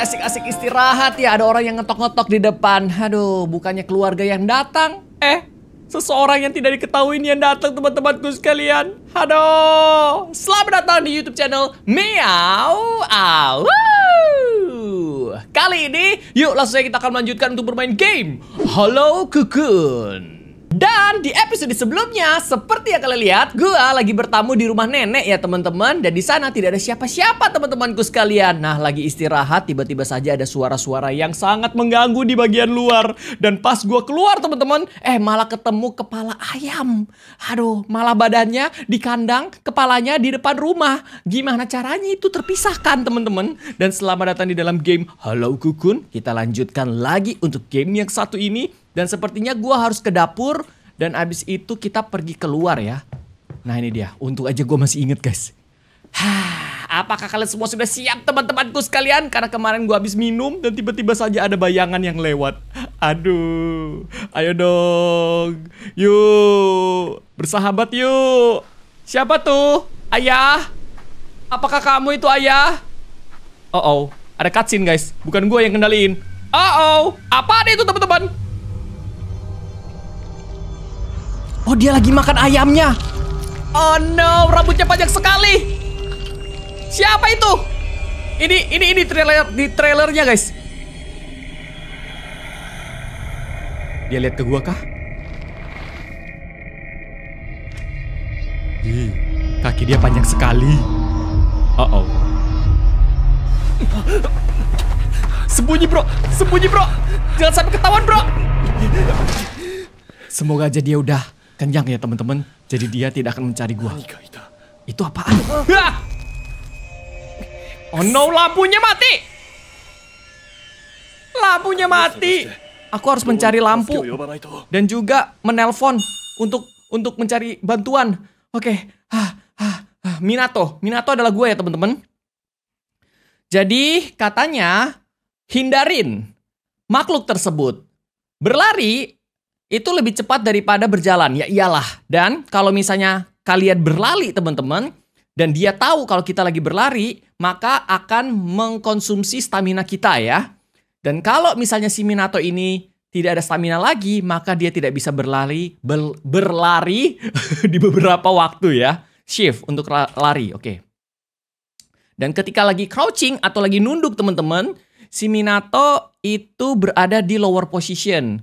asik-asik istirahat ya ada orang yang ngetok-ngetok di depan. Aduh, bukannya keluarga yang datang. Eh, seseorang yang tidak diketahui yang datang teman-temanku sekalian. Aduh, selamat datang di YouTube channel Meow Au. Kali ini, yuk langsung kita akan melanjutkan untuk bermain game. Halo Kukun. Dan di episode sebelumnya, seperti yang kalian lihat, gue lagi bertamu di rumah nenek ya teman-teman. Dan di sana tidak ada siapa-siapa teman-temanku sekalian. Nah, lagi istirahat, tiba-tiba saja ada suara-suara yang sangat mengganggu di bagian luar. Dan pas gue keluar teman-teman, eh malah ketemu kepala ayam. Aduh, malah badannya di kandang, kepalanya di depan rumah. Gimana caranya itu terpisahkan teman-teman? Dan selamat datang di dalam game Halo Kukun. Kita lanjutkan lagi untuk game yang satu ini dan sepertinya gue harus ke dapur dan abis itu kita pergi keluar ya. Nah ini dia, untuk aja gue masih inget guys. Hah, apakah kalian semua sudah siap teman-temanku sekalian? Karena kemarin gue habis minum dan tiba-tiba saja ada bayangan yang lewat. Aduh, ayo dong. Yuk, bersahabat yuk. Siapa tuh? Ayah? Apakah kamu itu ayah? Oh oh, ada cutscene guys. Bukan gue yang kendaliin. Oh oh, apa ada itu teman-teman? Oh, dia lagi makan ayamnya. Oh no, rambutnya panjang sekali. Siapa itu? Ini ini ini trailer di trailernya, guys. Dia lihat ke gua kah? Hi, kaki dia panjang sekali. Oh oh. Sembunyi, Bro. Sembunyi, Bro. Jangan sampai ketahuan, Bro. Semoga aja dia udah Kenyang ya teman-teman. Jadi dia tidak akan mencari gua. Itu apaan? Oh no, lampunya mati. Lampunya mati. Aku harus mencari lampu dan juga menelpon untuk untuk mencari bantuan. Oke. Ah, ah, ah. Minato, Minato adalah gue ya teman-teman. Jadi katanya hindarin makhluk tersebut. Berlari itu lebih cepat daripada berjalan. Ya iyalah. Dan kalau misalnya kalian berlari teman-teman dan dia tahu kalau kita lagi berlari, maka akan mengkonsumsi stamina kita ya. Dan kalau misalnya si Minato ini tidak ada stamina lagi, maka dia tidak bisa berlari ber, berlari di beberapa waktu ya. Shift untuk lari. Oke. Okay. Dan ketika lagi crouching atau lagi nunduk teman-teman, si Minato itu berada di lower position.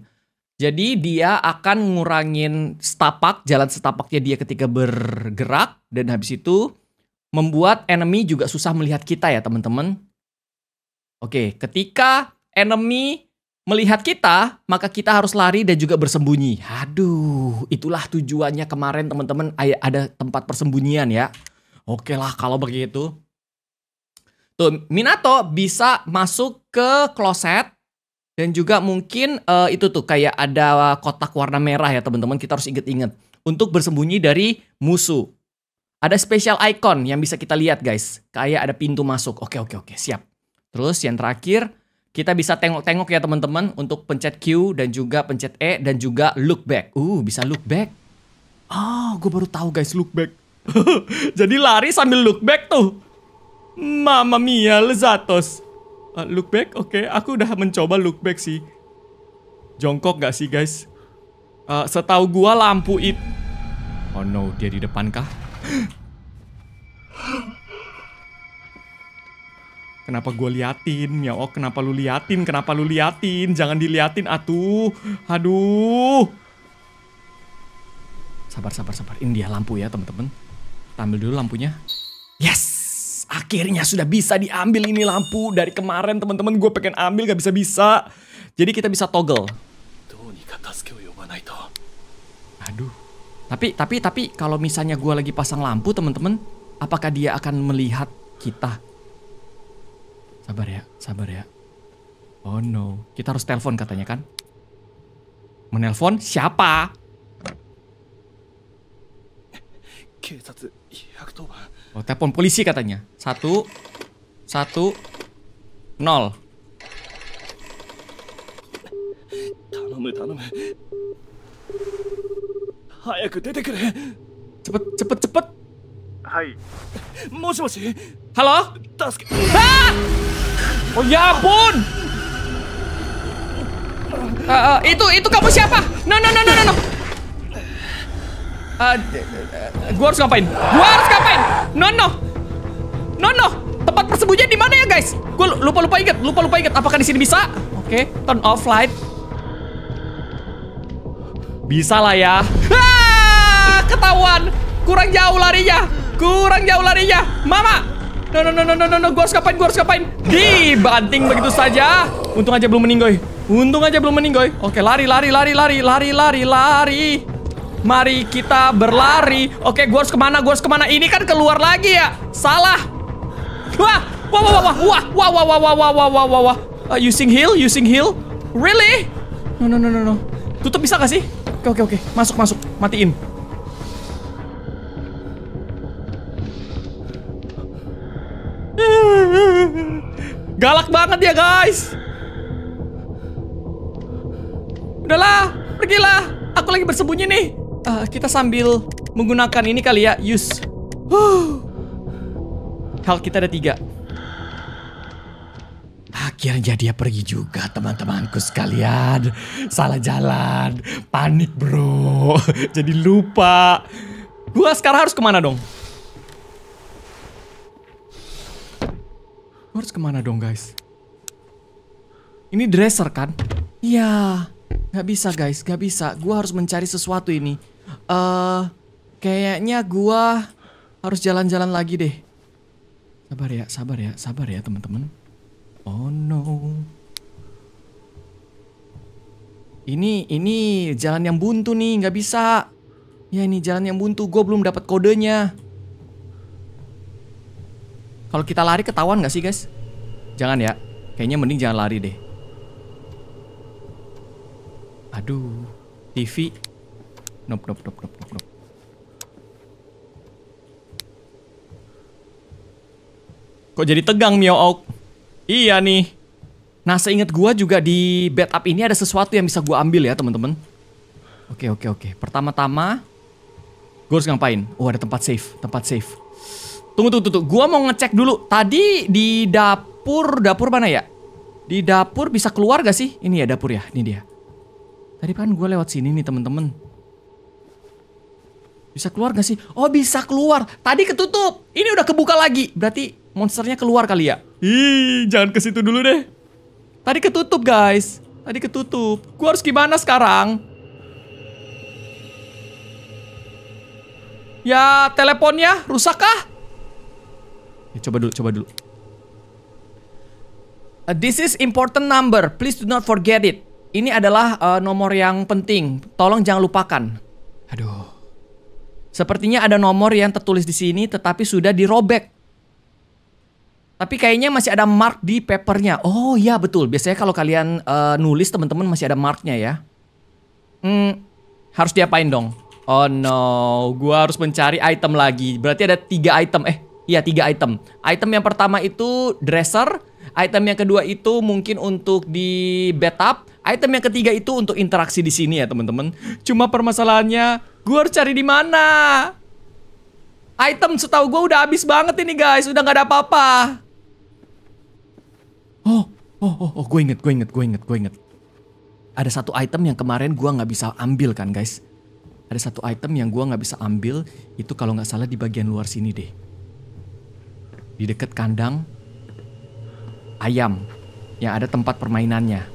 Jadi dia akan ngurangin setapak, jalan setapaknya dia ketika bergerak dan habis itu membuat enemy juga susah melihat kita ya teman-teman. Oke, ketika enemy melihat kita, maka kita harus lari dan juga bersembunyi. Aduh, itulah tujuannya kemarin teman-teman ada tempat persembunyian ya. Oke lah kalau begitu. Tuh, Minato bisa masuk ke kloset dan juga mungkin uh, itu tuh kayak ada kotak warna merah ya teman-teman kita harus inget-inget untuk bersembunyi dari musuh. Ada special icon yang bisa kita lihat guys. Kayak ada pintu masuk. Oke oke oke siap. Terus yang terakhir kita bisa tengok-tengok ya teman-teman untuk pencet Q dan juga pencet E dan juga look back. Uh bisa look back. Oh ah, gue baru tahu guys look back. Jadi lari sambil look back tuh. Mama mia lezatos. Uh, look back, oke. Okay. Aku udah mencoba look back sih. Jongkok gak sih guys? Uh, setahu gua lampu itu. Oh no, dia di depan kah? Kenapa gua liatin? Ya oh, kenapa lu liatin? Kenapa lu liatin? Jangan diliatin atuh. Aduh. Sabar, sabar, sabar. Ini dia lampu ya, teman-teman. Tampil dulu lampunya. Yes akhirnya sudah bisa diambil ini lampu. Dari kemarin teman-teman gue pengen ambil gak bisa-bisa. Jadi kita bisa toggle. Aduh. Tapi tapi tapi kalau misalnya gue lagi pasang lampu teman-teman, apakah dia akan melihat kita? Sabar ya, sabar ya. Oh no, kita harus telepon katanya kan? Menelpon siapa? 警察110番 Oh, telepon polisi katanya. Satu, satu, nol. Cepet, cepet, cepet. Hai. Moshi, moshi. Halo? Task. Ah! Oh ya ampun. Uh, uh, itu, itu kamu siapa? No, no, no, no, no. no. Uh, eh, gue harus ngapain? Gue harus ngapain? No, no. No, no. Tempat persembunyian di mana ya, guys? Gue lupa-lupa inget, Lupa-lupa inget, Apakah di sini bisa? Oke, okay. turn off light. Bisa lah ya. Ah, ketahuan. Kurang jauh larinya. Kurang jauh larinya. Mama. No, no, no, no, no, no, no. Gue harus ngapain, gue harus ngapain. Dibanting begitu saja. Untung aja belum meninggoy. Untung aja belum meninggoy. Oke, lari, lari, lari, lari, lari, lari, lari. Mari kita berlari. Oke, gue harus kemana? Gue harus kemana? Ini kan keluar lagi ya? Salah. Wah, wah, wah, wah, wah, wah, wah, wah, wah, wah, wah, wah, wah, wah. wah. using heal, using heal. Really? No, no, no, no, no. Tutup bisa gak sih? Oke, oke, oke. Masuk, masuk. Matiin. Galak banget ya, guys. Udahlah, pergilah. Aku lagi bersembunyi nih uh, kita sambil menggunakan ini kali ya, use. Huh. kita ada tiga. Akhirnya dia pergi juga teman-temanku sekalian. Salah jalan, panik bro, jadi lupa. Gua sekarang harus kemana dong? Gua harus kemana dong guys? Ini dresser kan? Iya, nggak bisa guys, nggak bisa. Gua harus mencari sesuatu ini uh, kayaknya gua harus jalan-jalan lagi deh. Sabar ya, sabar ya, sabar ya teman-teman. Oh no. Ini ini jalan yang buntu nih, nggak bisa. Ya ini jalan yang buntu, gue belum dapat kodenya. Kalau kita lari ketahuan nggak sih guys? Jangan ya, kayaknya mending jangan lari deh. Aduh, TV Nope, nope, nope, nope, nope, nope. Kok jadi tegang Mio Oak? Iya nih. Nah, seingat gua juga di bed up ini ada sesuatu yang bisa gua ambil ya, teman-teman. Oke, oke, oke. Pertama-tama gua harus ngapain? Oh, ada tempat safe, tempat safe. Tunggu, tunggu, tunggu. Gua mau ngecek dulu. Tadi di dapur, dapur mana ya? Di dapur bisa keluar gak sih? Ini ya dapur ya, ini dia. Tadi kan gue lewat sini nih teman-teman. Bisa keluar gak sih? Oh bisa keluar. Tadi ketutup. Ini udah kebuka lagi. Berarti monsternya keluar kali ya? Ih, jangan ke situ dulu deh. Tadi ketutup guys. Tadi ketutup. Gue harus gimana sekarang? Ya, teleponnya rusak kah? Ya, coba dulu, coba dulu. Uh, this is important number. Please do not forget it. Ini adalah uh, nomor yang penting. Tolong jangan lupakan. Aduh. Sepertinya ada nomor yang tertulis di sini tetapi sudah dirobek. Tapi kayaknya masih ada mark di papernya. Oh iya betul. Biasanya kalau kalian uh, nulis teman-teman masih ada marknya ya. Hmm, harus diapain dong? Oh no, gua harus mencari item lagi. Berarti ada tiga item. Eh, iya tiga item. Item yang pertama itu dresser. Item yang kedua itu mungkin untuk di bathtub. Item yang ketiga itu untuk interaksi di sini ya teman-teman. Cuma permasalahannya Gua harus cari di mana? Item setahu gue udah habis banget ini guys, udah nggak ada apa-apa. Oh, oh, oh, oh, gue inget, gue inget, gue inget, gue inget. Ada satu item yang kemarin gue nggak bisa ambil kan guys. Ada satu item yang gue nggak bisa ambil itu kalau nggak salah di bagian luar sini deh. Di deket kandang ayam yang ada tempat permainannya.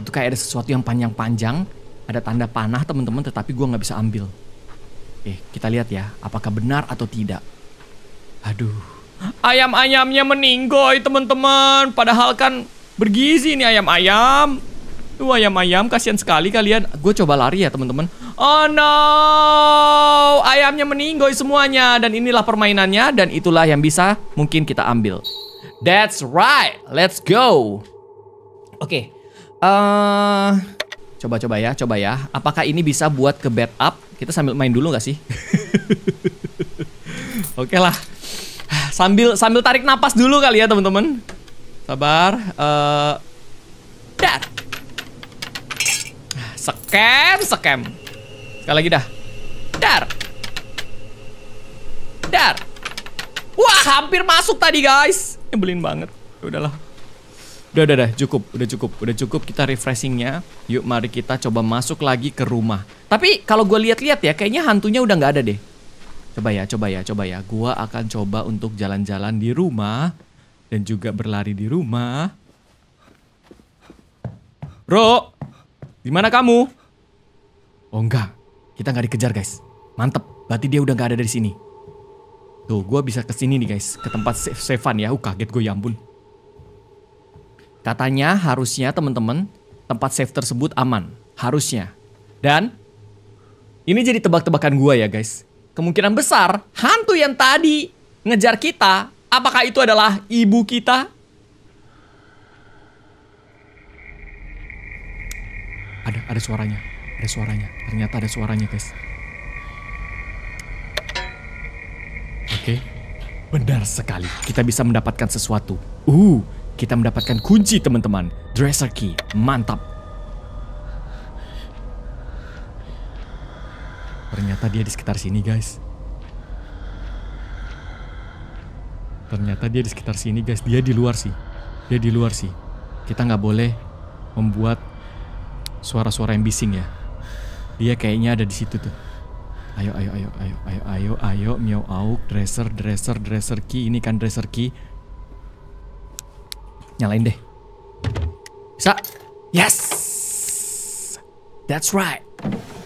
Itu kayak ada sesuatu yang panjang-panjang, ada tanda panah teman-teman, tetapi gue nggak bisa ambil. Oke, eh, kita lihat ya, apakah benar atau tidak. Aduh, ayam-ayamnya meninggoy teman-teman. Padahal kan bergizi nih ayam-ayam. Tuh ayam-ayam, kasihan sekali kalian. Gue coba lari ya teman-teman. Oh no, ayamnya meninggoy semuanya. Dan inilah permainannya, dan itulah yang bisa mungkin kita ambil. That's right, let's go. Oke, okay. uh, eh, Coba-coba ya, coba ya. Apakah ini bisa buat ke bed up? Kita sambil main dulu nggak sih? Oke okay lah. Sambil sambil tarik napas dulu kali ya teman-teman. Sabar. Uh, eh, dar. Sekem, sekem. Sekali lagi dah. Dar. Dar. Wah, hampir masuk tadi guys. Nyebelin banget. Ya udahlah. Udah, udah, udah, cukup, udah cukup, udah cukup kita refreshingnya. Yuk, mari kita coba masuk lagi ke rumah. Tapi kalau gue lihat-lihat ya, kayaknya hantunya udah nggak ada deh. Coba ya, coba ya, coba ya. Gue akan coba untuk jalan-jalan di rumah dan juga berlari di rumah. Bro, di mana kamu? Oh enggak, kita nggak dikejar guys. Mantep, berarti dia udah nggak ada dari sini. Tuh, gue bisa kesini nih guys, ke tempat Sevan ya. Uh, kaget gue ya ampun. Katanya harusnya teman-teman tempat safe tersebut aman, harusnya. Dan ini jadi tebak-tebakan gua ya guys. Kemungkinan besar hantu yang tadi ngejar kita, apakah itu adalah ibu kita? Ada ada suaranya, ada suaranya. Ternyata ada suaranya guys. Oke, benar sekali. Kita bisa mendapatkan sesuatu. Uh, kita mendapatkan kunci teman-teman. Dresser key. Mantap. Ternyata dia di sekitar sini guys. Ternyata dia di sekitar sini guys. Dia di luar sih. Dia di luar sih. Kita nggak boleh membuat suara-suara yang bising ya. Dia kayaknya ada di situ tuh. Ayo, ayo, ayo, ayo, ayo, ayo, ayo, miau auk, dresser, dresser, dresser key, ini kan dresser key. Nyalain deh. Bisa? Yes! That's right.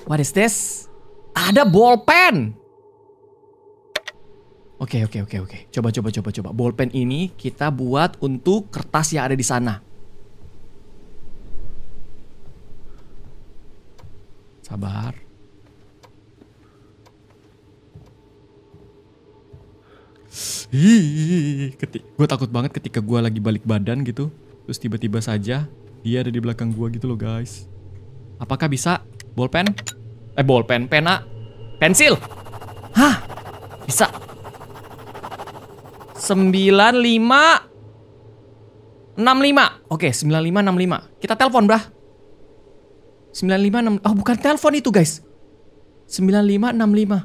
What is this? Ada bolpen! Oke, okay, oke, okay, oke, okay, oke. Coba, coba, coba, coba. Bolpen ini kita buat untuk kertas yang ada di sana. Sabar. Hihihi. Ketik. Gue takut banget ketika gue lagi balik badan gitu. Terus tiba-tiba saja dia ada di belakang gue gitu loh guys. Apakah bisa? Bolpen? Eh bolpen, pena, pensil. Hah? Bisa. Sembilan lima. enam lima Oke, sembilan lima enam lima Kita telepon, Brah. lima enam Oh, bukan telepon itu, guys. sembilan lima enam lima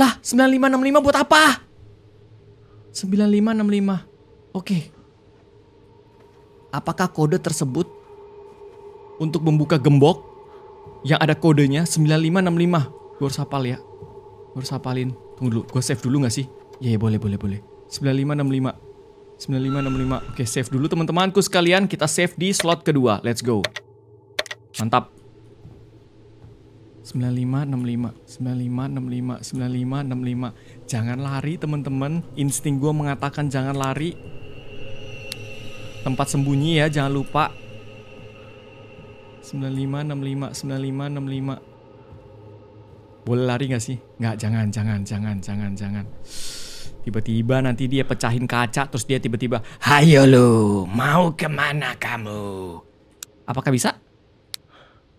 Lah, sembilan lima enam lima buat apa? 9565. Oke. Apakah kode tersebut untuk membuka gembok yang ada kodenya 9565? Gue harus hafal ya. Gue harus hafalin. Tunggu dulu, gue save dulu gak sih? Ya, ya boleh, boleh, boleh. 9565. 9565. Oke, save dulu teman-temanku sekalian. Kita save di slot kedua. Let's go. Mantap. 9565 9565 9565 jangan lari teman-teman insting gue mengatakan jangan lari tempat sembunyi ya jangan lupa 9565 9565 boleh lari gak sih? Nggak, jangan, jangan, jangan, jangan, jangan. Tiba-tiba nanti dia pecahin kaca, terus dia tiba-tiba, Hayo lu, mau kemana kamu? Apakah bisa?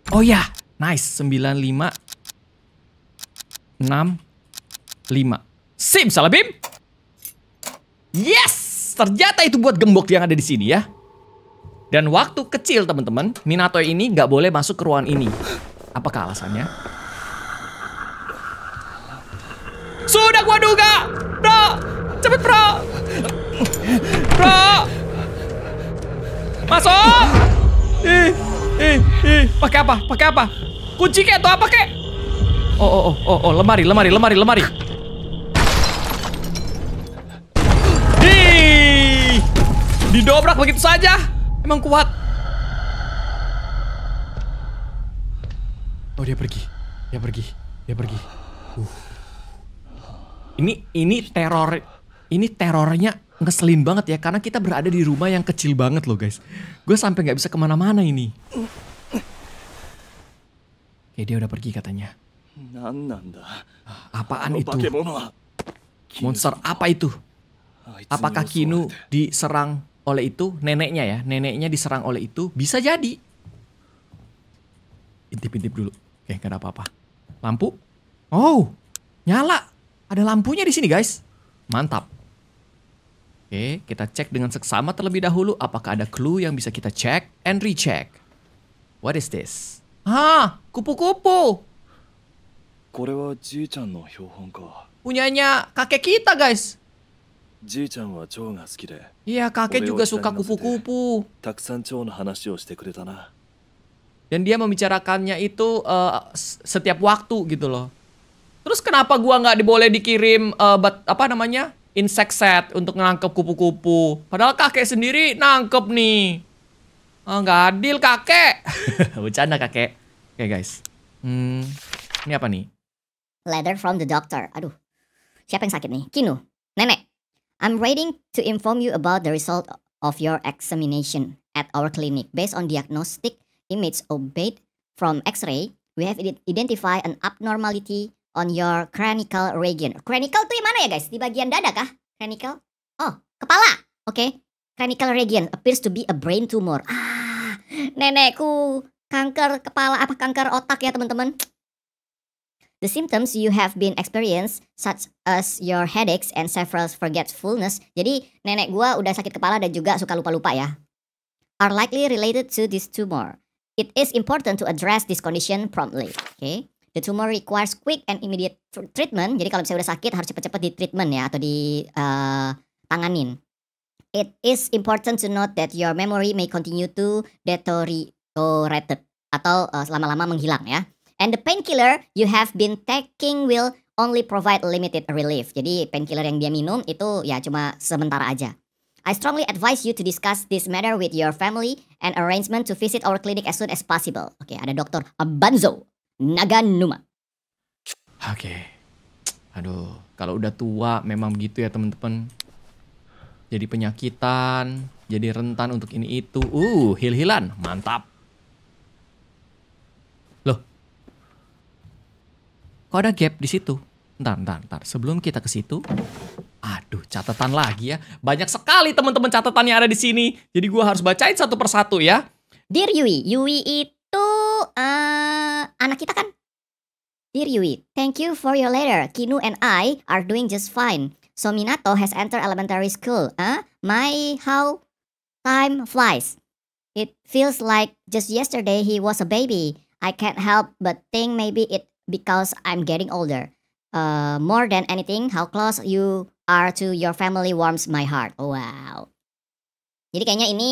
Oh ya, Nice, 95 6 5. Sim, salah bim. Yes, ternyata itu buat gembok yang ada di sini ya. Dan waktu kecil teman-teman, Minato ini gak boleh masuk ke ruangan ini. Apakah alasannya? Sudah gua duga. Bro, cepet bro. Bro. Masuk. Ih, ih, ih. Pakai apa? Pakai apa? kunci kayak atau apa kek? Oh, oh, oh, oh, oh, lemari, lemari, lemari, lemari. Di, didobrak begitu saja. Emang kuat. Oh, dia pergi. Dia pergi. Dia pergi. Uh. Ini ini teror ini terornya ngeselin banget ya karena kita berada di rumah yang kecil banget loh guys. Gue sampai nggak bisa kemana-mana ini. Ya dia udah pergi katanya. Ah, apaan itu? Monster apa itu? Ah, apakah Kinu diserang oleh itu? Neneknya ya, neneknya diserang oleh itu? Bisa jadi. Intip-intip dulu. Oke, eh, gak ada apa-apa. Lampu? Oh, nyala. Ada lampunya di sini guys. Mantap. Oke, kita cek dengan seksama terlebih dahulu apakah ada clue yang bisa kita cek and recheck. What is this? Hah, kupu-kupu. Punyanya kakek kita, guys. Iya, kakek juga suka kupu-kupu. Dan dia membicarakannya itu uh, setiap waktu gitu loh. Terus kenapa gua nggak diboleh dikirim uh, bat, apa namanya? insect set untuk nangkep kupu-kupu. Padahal kakek sendiri nangkep nih. Oh, nggak adil kakek. Bercanda kakek. Oke okay, guys. Hmm, ini apa nih? Letter from the doctor. Aduh, siapa yang sakit nih? Kino, nenek. I'm waiting to inform you about the result of your examination at our clinic. Based on diagnostic image obtained from X-ray, we have identified an abnormality on your cranial region. Cranial tuh yang mana ya guys? Di bagian dada kah? Cranial? Oh, kepala. Oke. Okay cranial region appears to be a brain tumor. Ah, nenekku kanker kepala apa kanker otak ya teman-teman. The symptoms you have been experienced such as your headaches and several forgetfulness. Jadi nenek gua udah sakit kepala dan juga suka lupa-lupa ya. Are likely related to this tumor. It is important to address this condition promptly. Okay? The tumor requires quick and immediate treatment. Jadi kalau misalnya udah sakit harus cepet-cepet di treatment ya atau di uh, tanganin. It is important to note that your memory may continue to deteriorate atau eh, lama lama uh, menghilang ya. And the painkiller you have been taking will only provide limited relief. Jadi painkiller yang dia minum itu ya cuma sementara aja. I strongly advise you to discuss this matter with your family and arrangement to visit our clinic as soon as possible. Oke, okay, ada dokter Abanzo Naganuma. Oke. Okay. Aduh, kalau udah tua memang begitu ya teman-teman jadi penyakitan, jadi rentan untuk ini itu. Uh, hil-hilan, mantap. Loh. Kok ada gap di situ? Ntar, ntar, ntar. Sebelum kita ke situ, aduh, catatan lagi ya. Banyak sekali teman-teman catatan yang ada di sini. Jadi gua harus bacain satu persatu ya. Dear Yui, Yui itu uh, anak kita kan? Dear Yui, thank you for your letter. Kinu and I are doing just fine. So Minato has entered elementary school. Huh? My how time flies. It feels like just yesterday he was a baby. I can't help but think maybe it because I'm getting older. Uh, more than anything, how close you are to your family warms my heart. Wow. Jadi kayaknya ini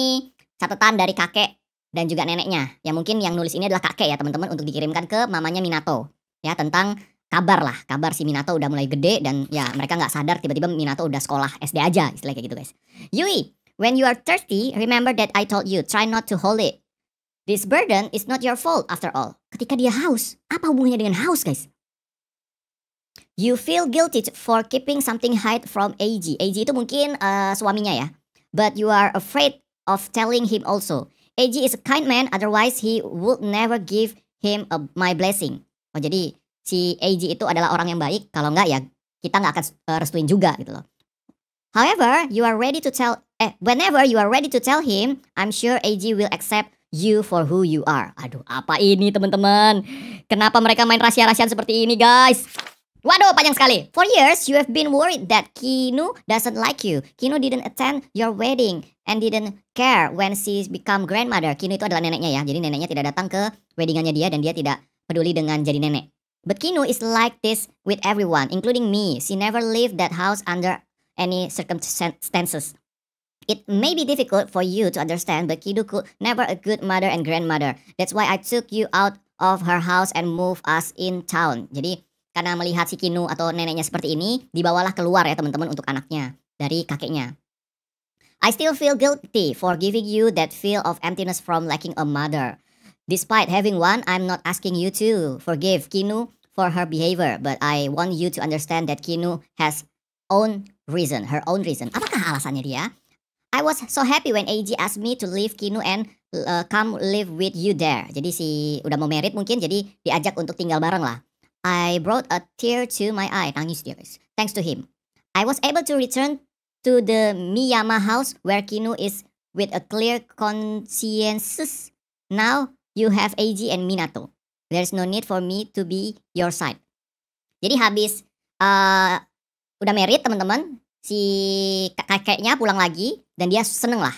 catatan dari kakek dan juga neneknya. Ya mungkin yang nulis ini adalah kakek ya teman-teman untuk dikirimkan ke mamanya Minato. Ya tentang kabar lah kabar si Minato udah mulai gede dan ya mereka nggak sadar tiba-tiba Minato udah sekolah SD aja istilah kayak gitu guys Yui when you are thirsty remember that I told you try not to hold it this burden is not your fault after all ketika dia haus apa hubungannya dengan haus guys you feel guilty for keeping something hide from AG AG itu mungkin uh, suaminya ya but you are afraid of telling him also AG is a kind man otherwise he would never give him a, my blessing oh jadi si AG itu adalah orang yang baik, kalau enggak ya kita nggak akan eh, restuin juga gitu loh. However, you are ready to tell eh whenever you are ready to tell him, I'm sure AG will accept you for who you are. Aduh, apa ini teman-teman? Kenapa mereka main rahasia rahasian seperti ini, guys? Waduh, panjang sekali. For years, you have been worried that Kinu doesn't like you. Kinu didn't attend your wedding and didn't care when she become grandmother. Kinu itu adalah neneknya ya. Jadi neneknya tidak datang ke weddingannya dia dan dia tidak peduli dengan jadi nenek. But Kino is like this with everyone, including me. She never leave that house under any circumstances. It may be difficult for you to understand, but Kido could never a good mother and grandmother. That's why I took you out of her house and move us in town. Jadi karena melihat si Kinu atau neneknya seperti ini, dibawalah keluar ya teman-teman untuk anaknya dari kakeknya. I still feel guilty for giving you that feel of emptiness from lacking a mother. Despite having one, I'm not asking you to forgive Kinu for her behavior, but I want you to understand that Kinu has own reason, her own reason. Apakah alasannya dia? I was so happy when AG asked me to leave Kinu and uh, come live with you there. Jadi si udah mau merit mungkin jadi diajak untuk tinggal bareng lah. I brought a tear to my eye. Nangis dia guys. Thanks to him. I was able to return to the Miyama house where Kinu is with a clear conscience. Now You have Ag and Minato. There's no need for me to be your side. Jadi habis uh, udah merit teman-teman, si kakeknya pulang lagi dan dia seneng lah.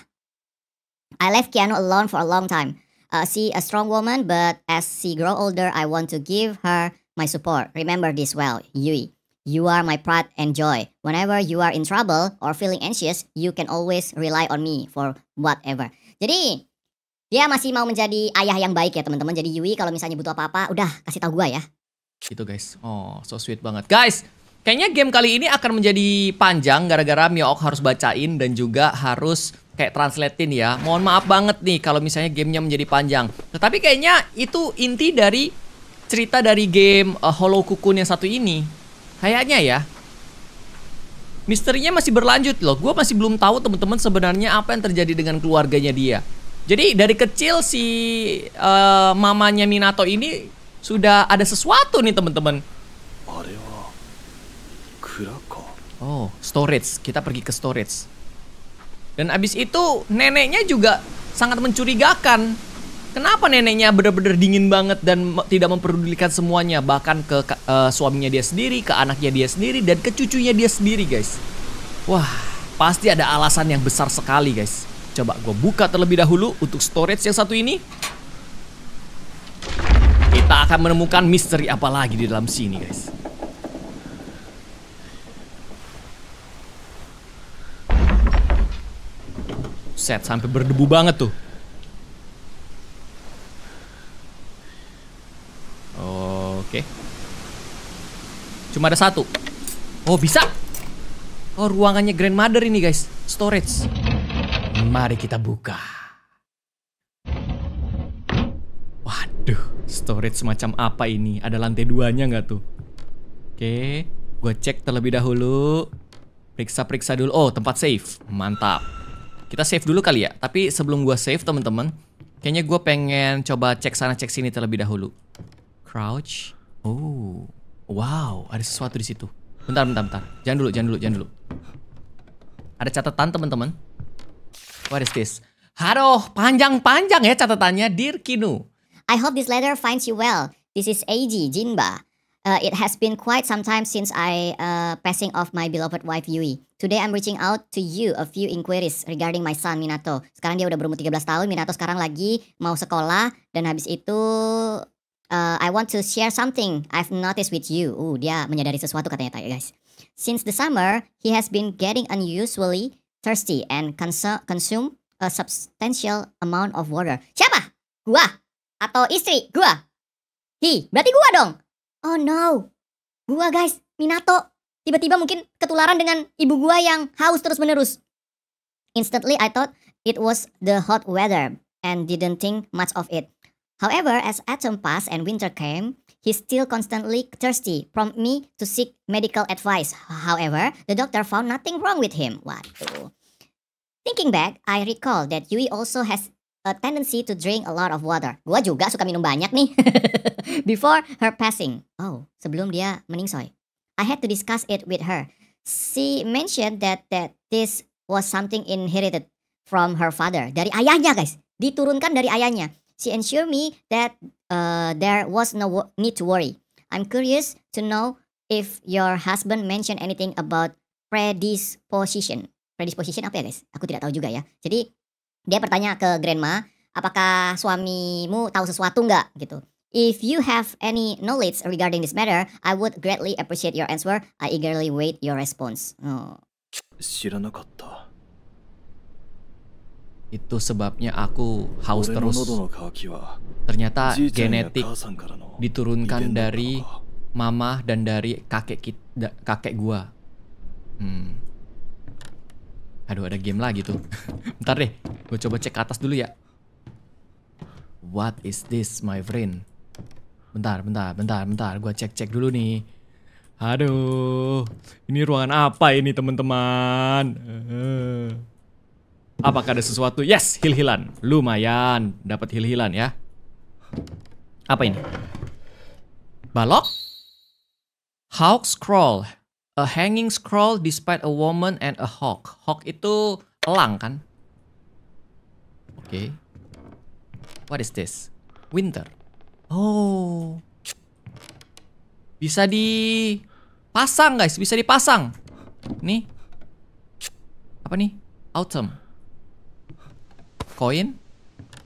I left Keanu alone for a long time. Uh, she a strong woman, but as she grow older, I want to give her my support. Remember this well, Yui. You are my pride and joy. Whenever you are in trouble or feeling anxious, you can always rely on me for whatever. Jadi dia masih mau menjadi ayah yang baik ya teman-teman. Jadi Yui kalau misalnya butuh apa-apa, udah kasih tahu gua ya. Gitu guys. Oh, so sweet banget. Guys, kayaknya game kali ini akan menjadi panjang gara-gara Miook harus bacain dan juga harus kayak translatein ya. Mohon maaf banget nih kalau misalnya gamenya menjadi panjang. Tetapi kayaknya itu inti dari cerita dari game uh, Hollow Cocoon yang satu ini. Kayaknya ya. Misterinya masih berlanjut loh. Gue masih belum tahu teman-teman sebenarnya apa yang terjadi dengan keluarganya dia. Jadi dari kecil si uh, mamanya Minato ini sudah ada sesuatu nih teman-teman. Oh, storage. Kita pergi ke storage. Dan abis itu neneknya juga sangat mencurigakan. Kenapa neneknya benar-benar dingin banget dan tidak memperdulikan semuanya, bahkan ke uh, suaminya dia sendiri, ke anaknya dia sendiri, dan ke cucunya dia sendiri, guys. Wah, pasti ada alasan yang besar sekali, guys. Coba gue buka terlebih dahulu untuk storage yang satu ini. Kita akan menemukan misteri apa lagi di dalam sini, guys. Set sampai berdebu banget tuh. Oke. Cuma ada satu. Oh, bisa. Oh, ruangannya grandmother ini, guys. Storage. Mari kita buka. Waduh, storage semacam apa ini? Ada lantai duanya nggak tuh? Oke, gue cek terlebih dahulu. Periksa-periksa dulu. Oh, tempat save. Mantap. Kita save dulu kali ya. Tapi sebelum gue save, teman-teman, kayaknya gue pengen coba cek sana cek sini terlebih dahulu. Crouch. Oh, wow, ada sesuatu di situ. Bentar, bentar, bentar. Jangan dulu, jangan dulu, jangan dulu. Ada catatan teman-teman. What is this? Halo, panjang-panjang ya catatannya Dear Kinu. I hope this letter finds you well. This is Eiji Jinba. Uh, it has been quite some time since I uh, passing off my beloved wife Yui. Today I'm reaching out to you a few inquiries regarding my son Minato. Sekarang dia udah berumur 13 tahun, Minato sekarang lagi mau sekolah dan habis itu uh, I want to share something I've noticed with you. Uh, dia menyadari sesuatu katanya guys. Since the summer, he has been getting unusually thirsty and consume a substantial amount of water. Siapa? Gua? Atau istri? Gua? He, berarti gua dong. Oh no. Gua guys, Minato. Tiba-tiba mungkin ketularan dengan ibu gua yang haus terus-menerus. Instantly I thought it was the hot weather and didn't think much of it. However, as autumn passed and winter came, He still constantly thirsty, prompt me to seek medical advice. However, the doctor found nothing wrong with him. Waduh. Thinking back, I recall that Yui also has a tendency to drink a lot of water. Gua juga suka minum banyak nih. Before her passing. Oh, sebelum dia meningsoy. I had to discuss it with her. She mentioned that that this was something inherited from her father. Dari ayahnya, guys. Diturunkan dari ayahnya. She ensured me that uh, there was no need to worry. I'm curious to know if your husband mentioned anything about predisposition. Predisposition apa ya guys? Aku tidak tahu juga ya. Jadi dia bertanya ke grandma, apakah suamimu tahu sesuatu nggak gitu? If you have any knowledge regarding this matter, I would greatly appreciate your answer. I eagerly wait your response. Oh. 知らなかった。itu sebabnya aku haus terus. Ternyata ya genetik diturunkan dari mama dan dari kakek kita, kakek gua. Hmm. Aduh ada game lagi tuh. Bentar deh, gue coba cek ke atas dulu ya. What is this my friend? Bentar, bentar, bentar, bentar. Gue cek-cek dulu nih. Aduh, ini ruangan apa ini teman-teman? Uh. Apakah ada sesuatu? Yes, hil-hilan. Lumayan, dapat hil-hilan ya. Apa ini? Balok? Hawk scroll. A hanging scroll despite a woman and a hawk. Hawk itu elang kan? Oke. Okay. What is this? Winter. Oh. Bisa dipasang guys, bisa dipasang. Nih. Apa nih? Autumn koin.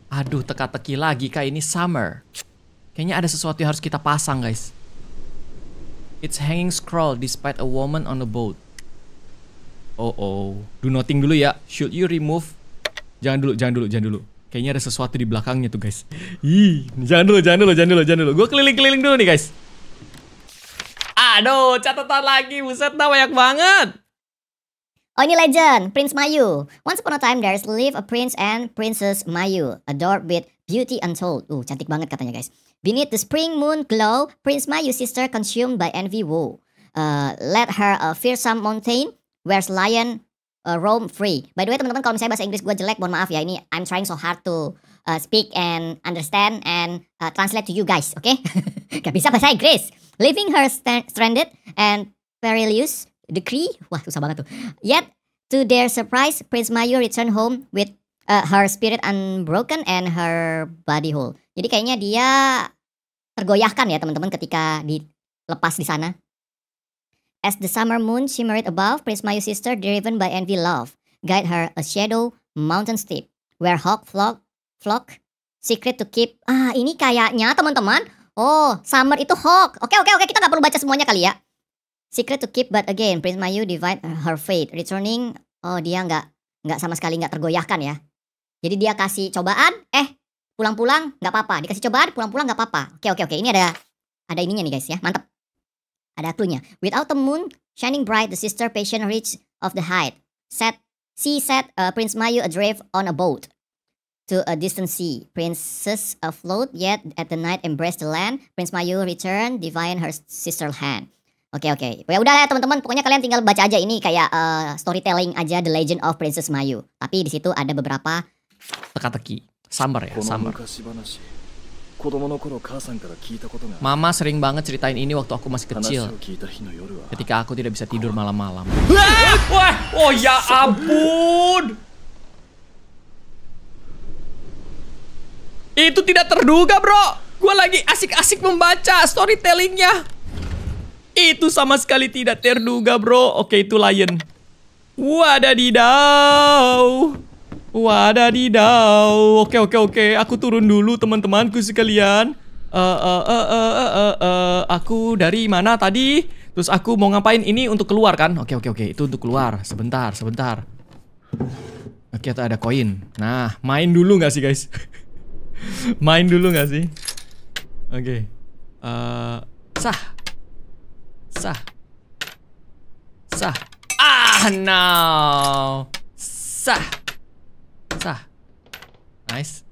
Aduh, teka-teki lagi kak ini summer. Kayaknya ada sesuatu yang harus kita pasang, guys. It's hanging scroll despite a woman on a boat. Oh oh, do nothing dulu ya. Should you remove? Jangan dulu, jangan dulu, jangan dulu. Kayaknya ada sesuatu di belakangnya tuh, guys. Ih, jangan dulu, jangan dulu, jangan dulu, jangan dulu. Gue keliling-keliling dulu nih, guys. Aduh, catatan lagi, buset dah banyak banget. Oh ini legend, Prince Mayu. Once upon a time, there's live a prince and princess Mayu, adored with beauty untold. Uh, cantik banget katanya guys. Beneath the spring moon glow, Prince Mayu's sister consumed by envy woe. Uh, let her a fearsome mountain where's lion uh, roam free. By the way teman-teman kalau misalnya bahasa Inggris gue jelek mohon maaf ya ini I'm trying so hard to uh, speak and understand and uh, translate to you guys, oke? Okay? Gak bisa bahasa Inggris. Leaving her stranded and perilous decree. Wah, susah banget tuh. Yet, to their surprise, Prince Mayu returned home with uh, her spirit unbroken and her body whole. Jadi kayaknya dia tergoyahkan ya teman-teman ketika dilepas di sana. As the summer moon shimmered above, Prince Mayu's sister, driven by envy love, guide her a shadow mountain steep, where hawk flock, flock, secret to keep. Ah, ini kayaknya teman-teman. Oh, summer itu hawk. Oke, oke, oke, kita nggak perlu baca semuanya kali ya. Secret to keep, but again, Prince Mayu divide uh, her fate. Returning, oh dia nggak nggak sama sekali nggak tergoyahkan ya. Jadi dia kasih cobaan, eh pulang-pulang nggak apa-apa. Dikasih cobaan, pulang-pulang nggak apa-apa. Oke oke oke, ini ada ada ininya nih guys ya, mantep. Ada clue-nya. Without the moon shining bright, the sister patient reach of the height. Set, she set uh, Prince Mayu adrift on a boat to a distant sea. Princess afloat, yet at the night embrace the land. Prince Mayu return, divine her sister hand. Oke okay, oke. Okay. Ya udah ya teman-teman, pokoknya kalian tinggal baca aja ini kayak uh, storytelling aja The Legend of Princess Mayu. Tapi di situ ada beberapa teka-teki. Summer ya, summer. Mama sering banget ceritain ini waktu aku masih kecil. Ketika aku tidak bisa tidur malam-malam. Wah, oh ya ampun. Itu tidak terduga, Bro. Gue lagi asik-asik membaca storytellingnya. Itu sama sekali tidak terduga, bro. Oke, itu lion. Wadadidaw. Wadadidaw. Oke, oke, oke. Aku turun dulu, teman-temanku sekalian. Eh, uh, eh, uh, eh, uh, eh, aku dari mana tadi? Terus aku mau ngapain ini untuk keluar kan? Oke, oke, oke. Itu untuk keluar. Sebentar, sebentar. Oke, atau ada koin. Nah, main dulu nggak sih, guys? main dulu nggak sih? Oke. Okay. Uh, sah. Sah. Sah. Ah, no. Sah. Sah. Nice.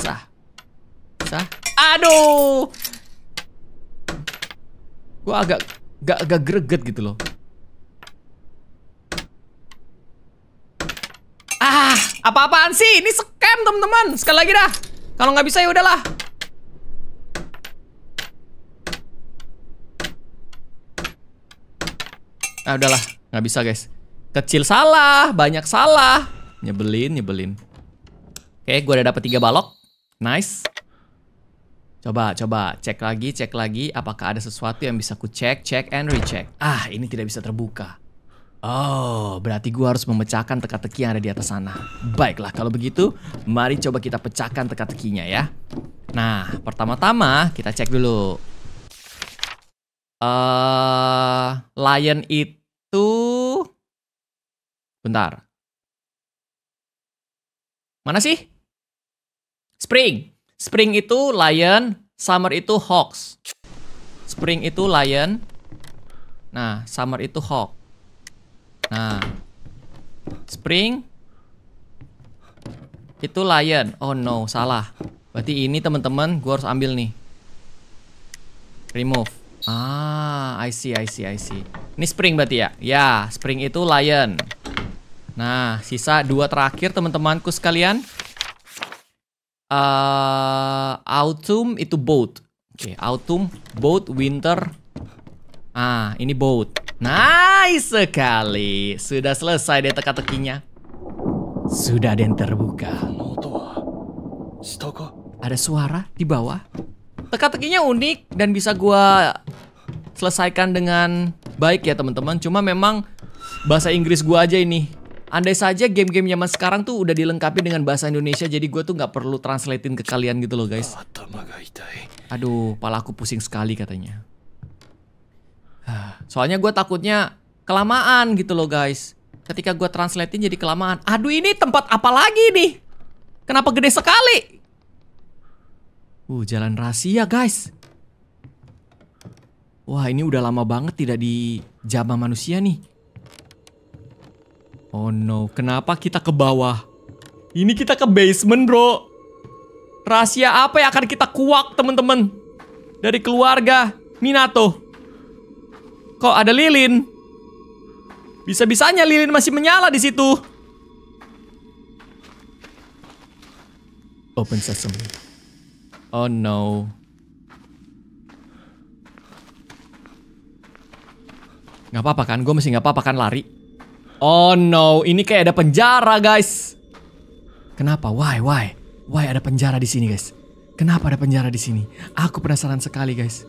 Sah. Sah. Aduh. Gue agak gak agak greget gitu loh. Ah, apa-apaan sih? Ini scam, teman-teman. Sekali lagi dah. Kalau nggak bisa ya udahlah. Ah udahlah, nggak bisa guys. Kecil salah, banyak salah. Nyebelin, nyebelin. Oke, gue udah dapet tiga balok. Nice. Coba, coba cek lagi, cek lagi apakah ada sesuatu yang bisa ku cek, cek and recheck. Ah, ini tidak bisa terbuka. Oh, berarti gue harus memecahkan teka-teki yang ada di atas sana. Baiklah, kalau begitu, mari coba kita pecahkan teka-tekinya ya. Nah, pertama-tama kita cek dulu. Eh, lion itu bentar. Mana sih? Spring. Spring itu Lion, Summer itu Hawks. Spring itu Lion. Nah, Summer itu Hawk. Nah. Spring itu Lion. Oh no, salah. Berarti ini teman-teman gua harus ambil nih. Remove. Ah, I see, I see, I see. Ini spring berarti ya? Ya, spring itu lion. Nah, sisa dua terakhir teman-temanku sekalian. Uh, autumn itu boat. Oke, okay, autumn, boat, winter. Ah, ini boat. Nice sekali. Sudah selesai deh teka-tekinya. Sudah ada yang terbuka. Ada suara di bawah teka-tekinya unik dan bisa gue selesaikan dengan baik ya teman-teman. Cuma memang bahasa Inggris gue aja ini. Andai saja game-game zaman sekarang tuh udah dilengkapi dengan bahasa Indonesia jadi gue tuh nggak perlu translatein ke kalian gitu loh guys. Aduh, pala aku pusing sekali katanya. Soalnya gue takutnya kelamaan gitu loh guys. Ketika gue translatein jadi kelamaan. Aduh ini tempat apa lagi nih? Kenapa gede sekali? Uh, jalan rahasia guys. Wah, ini udah lama banget tidak di jamah manusia nih. Oh no, kenapa kita ke bawah? Ini kita ke basement bro. Rahasia apa yang akan kita kuak teman-teman? Dari keluarga Minato. Kok ada lilin? Bisa-bisanya lilin masih menyala di situ. Open sesame. Oh no. Gak apa-apa kan? Gue masih gak apa-apa kan lari? Oh no, ini kayak ada penjara guys. Kenapa? Why? Why? Why ada penjara di sini guys? Kenapa ada penjara di sini? Aku penasaran sekali guys.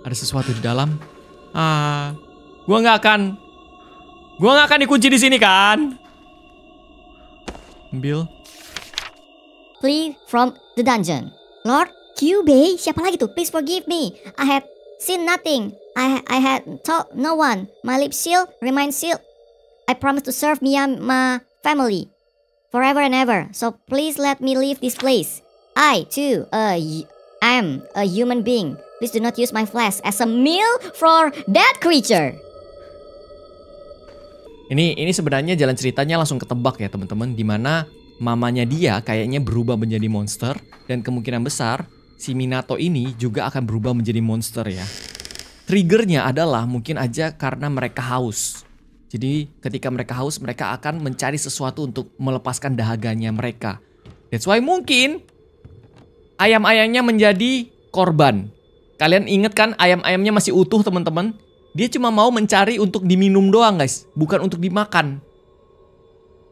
Ada sesuatu di dalam? Ah, gue nggak akan, gue nggak akan dikunci di sini kan? Ambil. Flee from the dungeon. Lord Kyubei, siapa lagi tuh? Please forgive me. I had seen nothing. I I had told no one. My lips sealed, remain sealed. I promise to serve Miyama family forever and ever. So please let me leave this place. I too uh, am a human being. Please do not use my flesh as a meal for that creature. Ini ini sebenarnya jalan ceritanya langsung ketebak ya teman-teman. Dimana mamanya dia kayaknya berubah menjadi monster dan kemungkinan besar si Minato ini juga akan berubah menjadi monster ya. Triggernya adalah mungkin aja karena mereka haus. Jadi ketika mereka haus mereka akan mencari sesuatu untuk melepaskan dahaganya mereka. That's why mungkin ayam-ayamnya menjadi korban. Kalian inget kan ayam-ayamnya masih utuh teman-teman? Dia cuma mau mencari untuk diminum doang guys, bukan untuk dimakan.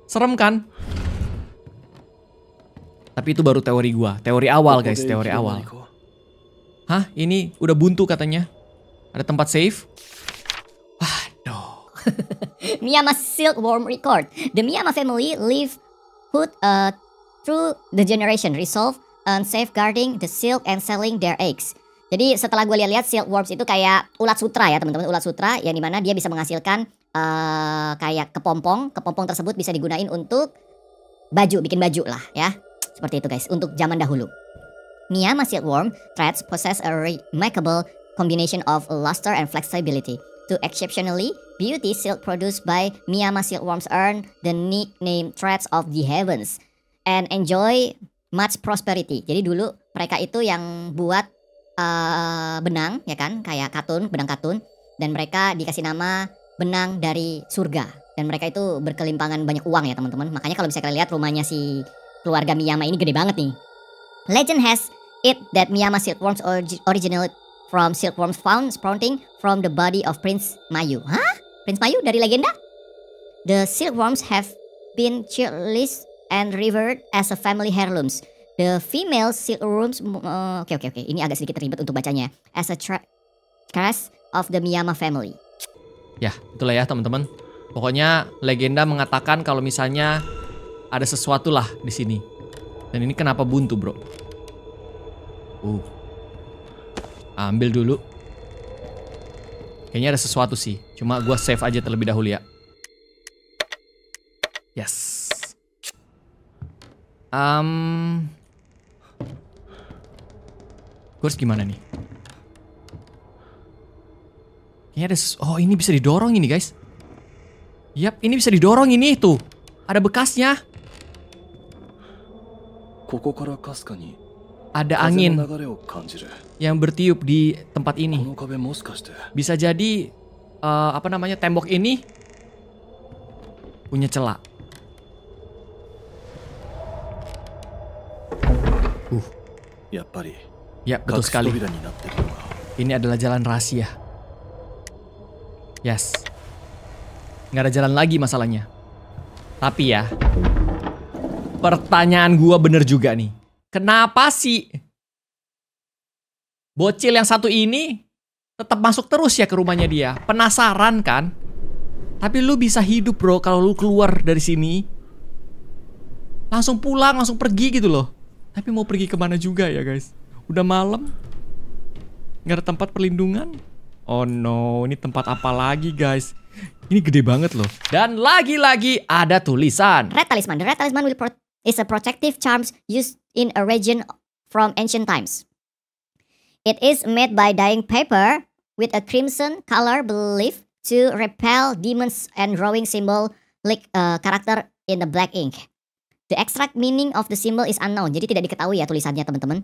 Serem kan? Tapi itu baru teori gua, teori awal guys, teori awal. Hah, ini udah buntu katanya. Ada tempat safe? Waduh. Miyama Worm Record. The Miyama family live put uh, through the generation resolve and safeguarding the silk and selling their eggs. Jadi setelah gue lihat-lihat silk silkworms itu kayak ulat sutra ya teman-teman ulat sutra yang dimana dia bisa menghasilkan uh, kayak kepompong kepompong tersebut bisa digunain untuk baju bikin baju lah ya seperti itu guys, untuk zaman dahulu. Mia masih warm, threads possess a remarkable combination of luster and flexibility. To exceptionally beauty silk produced by Mia Miyama silkworms earn the nickname threads of the heavens and enjoy much prosperity. Jadi dulu mereka itu yang buat uh, benang ya kan, kayak katun, benang katun dan mereka dikasih nama benang dari surga dan mereka itu berkelimpangan banyak uang ya teman-teman. Makanya kalau bisa kalian lihat rumahnya si keluarga Miyama ini gede banget nih. Legend has it that Miyama silkworms original from silkworms found sprouting from the body of Prince Mayu. Hah? Prince Mayu dari legenda? The silkworms have been cherished and revered as a family heirlooms. The female silkworms, oke uh, oke okay, oke, okay. ini agak sedikit ribet untuk bacanya. As a crest of the Miyama family. Ya, itulah ya teman-teman. Pokoknya legenda mengatakan kalau misalnya ada sesuatu lah di sini. Dan ini kenapa buntu, bro? Uh. Ambil dulu. Kayaknya ada sesuatu sih. Cuma gue save aja terlebih dahulu ya. Yes. Um, gue harus gimana nih? Kayaknya ada... Oh, ini bisa didorong ini, guys. Yap, ini bisa didorong ini tuh. Ada bekasnya. Ada angin yang bertiup di tempat ini. Bisa jadi uh, apa namanya tembok ini punya celah. Uh. Ya, betul sekali. Ini adalah jalan rahasia. Yes. Nggak ada jalan lagi masalahnya. Tapi ya, Pertanyaan gua bener juga nih. Kenapa sih bocil yang satu ini tetap masuk terus ya ke rumahnya dia? Penasaran kan? Tapi lu bisa hidup bro kalau lu keluar dari sini. Langsung pulang, langsung pergi gitu loh. Tapi mau pergi kemana juga ya guys? Udah malam. Nggak ada tempat perlindungan. Oh no, ini tempat apa lagi guys? Ini gede banget loh. Dan lagi-lagi ada tulisan. Red talisman. red talisman will protect is a protective charm used in a region from ancient times. It is made by dyeing paper with a crimson color believed to repel demons and drawing symbol like uh, character in the black ink. The exact meaning of the symbol is unknown. Jadi tidak diketahui ya tulisannya teman-teman.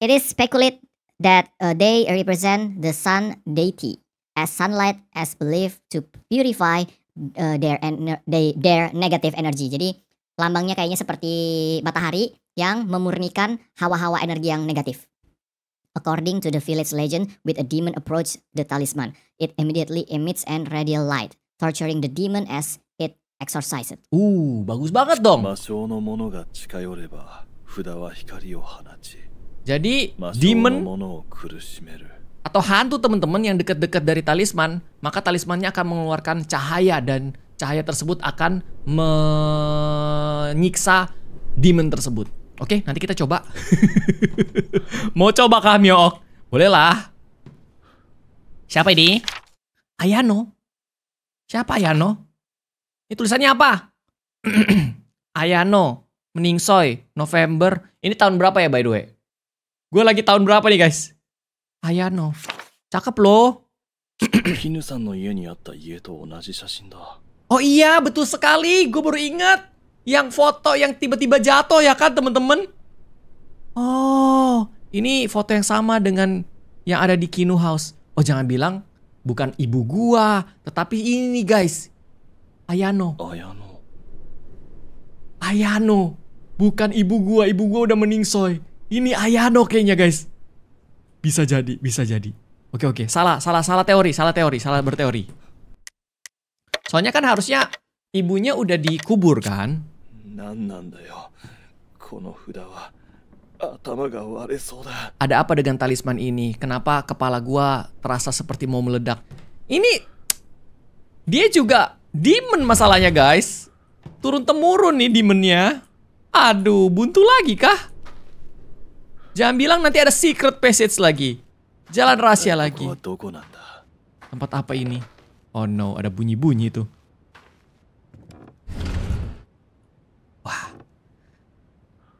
It is speculated that uh, they represent the sun deity as sunlight as believed to purify uh, their, their their negative energy. Jadi Lambangnya kayaknya seperti matahari yang memurnikan hawa-hawa energi yang negatif. According to the village legend, with a demon approach the talisman, it immediately emits an radial light, torturing the demon as it exorcises. Uh, bagus banget dong. Jadi demon atau hantu teman-teman yang dekat-dekat dari talisman, maka talismannya akan mengeluarkan cahaya dan cahaya tersebut akan menyiksa demon tersebut. Oke, nanti kita coba. Mau coba kah, Boleh Bolehlah. Siapa ini? Ayano. Siapa Ayano? Ini tulisannya apa? Ayano, Meningsoy, November. Ini tahun berapa ya, by the way? Gue lagi tahun berapa nih, guys? Ayano. Cakep loh. Hinu-san no da. Oh iya, betul sekali. Gue baru ingat. Yang foto yang tiba-tiba jatuh ya kan temen-temen? Oh, ini foto yang sama dengan yang ada di Kino House. Oh jangan bilang bukan ibu gua, tetapi ini guys. Ayano. Oh, Ayano. Ayano. Bukan ibu gua, ibu gua udah meningsoy. Ini Ayano kayaknya guys. Bisa jadi, bisa jadi. Oke oke, salah, salah, salah teori, salah teori, salah berteori. Soalnya kan harusnya ibunya udah dikubur kan? Ada apa dengan talisman ini? Kenapa kepala gua terasa seperti mau meledak? Ini dia juga demon masalahnya guys. Turun temurun nih demonnya. Aduh, buntu lagi kah? Jangan bilang nanti ada secret passage lagi. Jalan rahasia eh, lagi. Tempat apa ini? Oh no, ada bunyi-bunyi tuh. Wah.